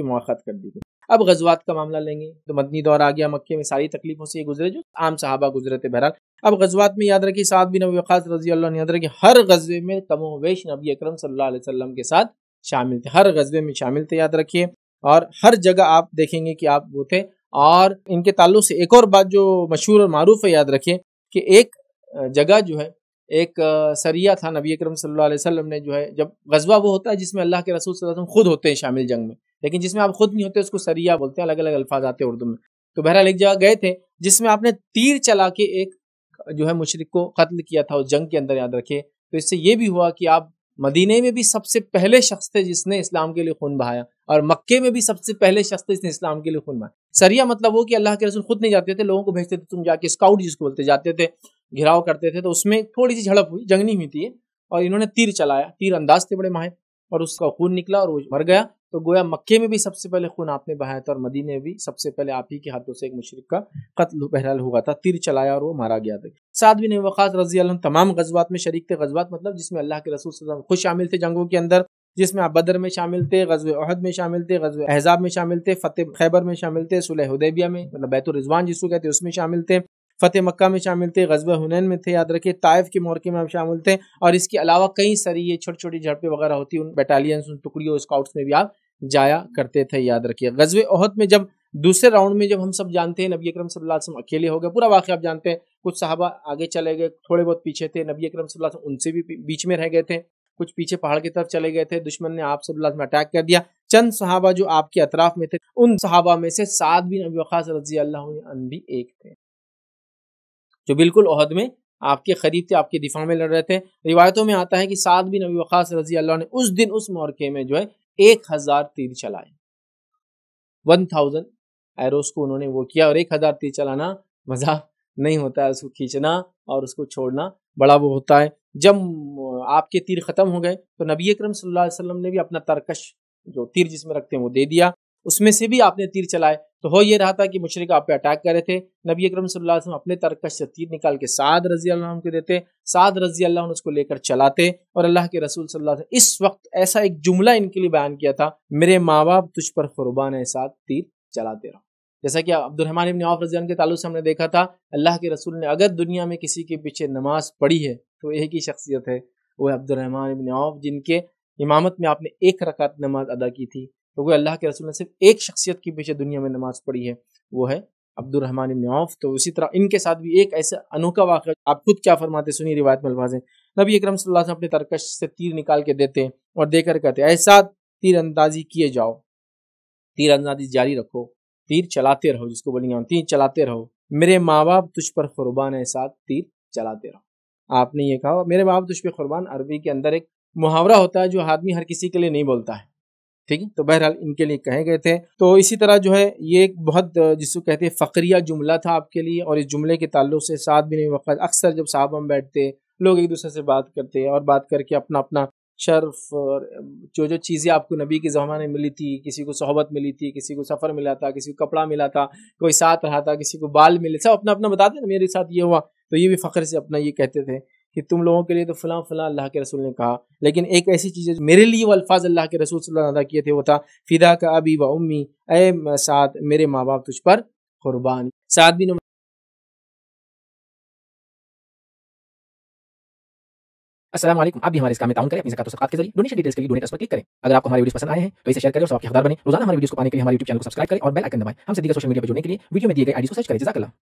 की मौक़त कर दी गई अब गजवात का मामला लेंगे तो मदनी दौर आ गया मक्के में सारी तकलीफों से गुजरे जो आम साहबा गुजरे थे बहरहाल अब गजवात में याद रखी रखिए भी नबी खास रजी अल्लाह याद रखी हर गजबे में कमो तमोवेश नबी अक्रम सल्लाम के साथ शामिल थे हर गजबे में शामिल थे याद रखिए और हर जगह आप देखेंगे कि आप वो थे और इनके ताल्लुक से एक और बात जो मशहूर और मरूफ है याद रखिए कि एक जगह जो है एक सरिया था नबी अक्रम सल्लल्लाहु अलैहि वसल्लम ने जो है जब गजबा वो होता है जिसमें अल्लाह के रसूल सल्लल्लाहु अलैहि वसल्लम खुद होते हैं शामिल जंग में लेकिन जिसमें आप खुद नहीं होते उसको सरिया बोलते हैं अलग अलग अल्फाज आते हैं उर्दू में तो बहरहाल एक जगह गए थे जिसमें आपने तीर चला के एक जो है मुशरक को कत्ल किया था उस जंग के अंदर याद रखे तो इससे ये भी हुआ कि आप मदीने में भी सबसे पहले शख्स थे जिसने इस्लाम के लिए खून बहाया और मक्के में भी सबसे पहले शख्स थे जिसने इस्लाम के लिए खून बहाया सरिया मतलब वो कि अल्लाह के रसूल खुद नहीं जाते थे लोगों को भेजते थे तुम जाके स्काउट जिसको बोलते जाते थे घिराव करते थे तो उसमें थोड़ी सी झड़प हुई जंगनी हुई थी और इन्होंने तीर चलाया तीर अंदाज थे बड़े माहिर और उसका खून निकला और वो मर गया तो गोया मक्के में भी सबसे पहले खून आपने बहाया था और मदीने में भी सबसे पहले आप ही के हाथों से एक मुशरक का कत्ल बहरहाल हुआ था तीर चलाया और वो मारा गया था साथ भी वक़ात रजी तमाम गजबात में शरीक थे गजबात मतलब जिसमें अल्लाह के रसूल खुद शामिल थे जंगों के अंदर जिसमें आप बदर में शामिल थे गजब अहद में शामिल थे गजब एहजाब में शामिल थे फतेह खैबर में शामिल थे सुलह उदैबिया में मतलब बैतुल रिजवान जिसको कहते हैं उसमें शामिल थे फ़तेह मक्का में शामिल थे गजब हुनैन में थे याद रखिए ताइफ के मौके में शामिल थे और इसके अलावा कई सारी ये छोटी छोटी झड़पें वगैरह होती उन बटालियंस उन टुकड़ियों स्काउट्स में भी आप जाया करते थे याद रखिए गजब अहद में जब दूसरे राउंड में जब हम सब जानते हैं नबी अकरम सल्लल्लाहु अकेले हो गए पूरा वाक्य आप जानते हैं कुछ साहबा आगे चले गए थोड़े बहुत पीछे थे नबी अक्रम सल्लल्लाहु उनसे भी बीच में रह गए थे कुछ पीछे पहाड़ की तरफ चले गए थे दुश्मन ने आप सल्लल्लाहु में अटैक कर दिया चंद साहबा जो आपके अतराफ में थे उन साहबा में से सात बिन अबी वक़ास रजी अल्लाह भी एक थे जो बिल्कुल अहद में आपके करीब थे आपके दिफा में लड़ रहे थे रिवायतों में आता है कि सात बिन अबी वक़ास रजी अल्लाह ने उस दिन उस मौके में जो है एक हज़ार तीर चलाए वन थाउजेंड एरोस को उन्होंने वो किया और एक हज़ार तीर चलाना मज़ा नहीं होता है उसको खींचना और उसको छोड़ना बड़ा वो होता है जब आपके तीर ख़त्म हो गए तो नबी अक्रम सल वसम ने भी अपना तरकश जो तीर जिसमें रखते हैं वो दे दिया उसमें से भी आपने तीर चलाए तो हो ये रहा था कि मुशरक आप पे अटैक कर रहे थे नबी अक्रम सल्लल्लाहु अपने तरकश से तीर निकाल के साद रजी अल्लाह को देते साद रजी अल्लाह उसको लेकर चलाते और अल्लाह के रसूल सल्लल्लाहु अलैहि वसल्लम इस वक्त ऐसा एक जुमला इनके लिए बयान किया था मेरे माँ बाप तुझ पर फुरबान है साथ तीर चलाते रहो जैसा कि अब्दुलरहमान इबन आफ रजी के तालु से हमने देखा था अल्लाह के रसूल ने अगर दुनिया में किसी के पीछे नमाज पढ़ी है तो एक ही शख्सियत है वह अब्दुलरहमान इबन आफ जिनके इमामत में आपने एक रकात नमाज अदा की थी तो वो अल्लाह के रसूल ने सिर्फ एक शख्सियत के पीछे दुनिया में नमाज पढ़ी है वो है अब्दुलरहमान नौफ तो उसी तरह इनके साथ भी एक ऐसा अनोखा वाक़ आप खुद क्या फरमाते सुनी रिवायत में अल्फाज हैं नबी अक्रम सल्लल्लाहु अपने तरकश से तीर निकाल के देते हैं और देकर कहते हैं ऐसा तीर अंदाजी किए जाओ तीर अंदाजी जारी रखो तीर चलाते रहो जिसको बोलेंगे तीर चलाते रहो मेरे माँ बाप तुझ पर कुर्बान है साथ तीर चलाते रहो आपने ये कहा मेरे माँ बाप तुझ पर कुर्बान अरबी के अंदर एक मुहावरा होता है जो आदमी हर किसी के लिए नहीं बोलता है ठीक है तो बहरहाल इनके लिए कहे गए थे तो इसी तरह जो है ये एक बहुत जिसको कहते हैं फकरिया जुमला था आपके लिए और इस जुमले के ताल्लुक से साथ भी नहीं वक़्त अक्सर जब साहब हम बैठते लोग एक दूसरे से बात करते और बात करके अपना अपना शर्फ और जो जो चीज़ें आपको नबी के ज़माने में मिली थी किसी को सोहबत मिली थी किसी को सफ़र मिला था किसी को कपड़ा मिला था कोई साथ रहा था किसी को बाल मिले सब अपना अपना बताते ना मेरे साथ ये हुआ तो ये भी फ़ख्र से अपना ये कहते थे कि तुम लोगों के लिए तो फलां फलां अल्लाह के रसूल ने कहा लेकिन एक ऐसी चीज़ है जो मेरे लिए वो अल्फाज अल्लाह के रसूल सल्लल्लाहु अलैहि किए थे वो था फ़िदा का अबी व उम्मी ए साथ मेरे माँ बाप तुझ पर कुर्बान सात बिन असलम आप भी हमारे इस काम में ताउन करें अपनी जकात सकात के जरिए डोनेशन डिटेल्स के लिए डोनेट पर क्लिक करें अगर आपको हमारी वीडियो पसंद आए हैं तो इसे शेयर करें और आपके हकदार बने रोजाना हमारे वीडियो को पाने के लिए हमारे यूट्यूब चैनल को सब्सक्राइब करें और बेल आइकन दबाएं हम सीधे सोशल मीडिया पर जुड़ने के लिए वीडियो में दिए गए आईडी को सर्च करें जजाकला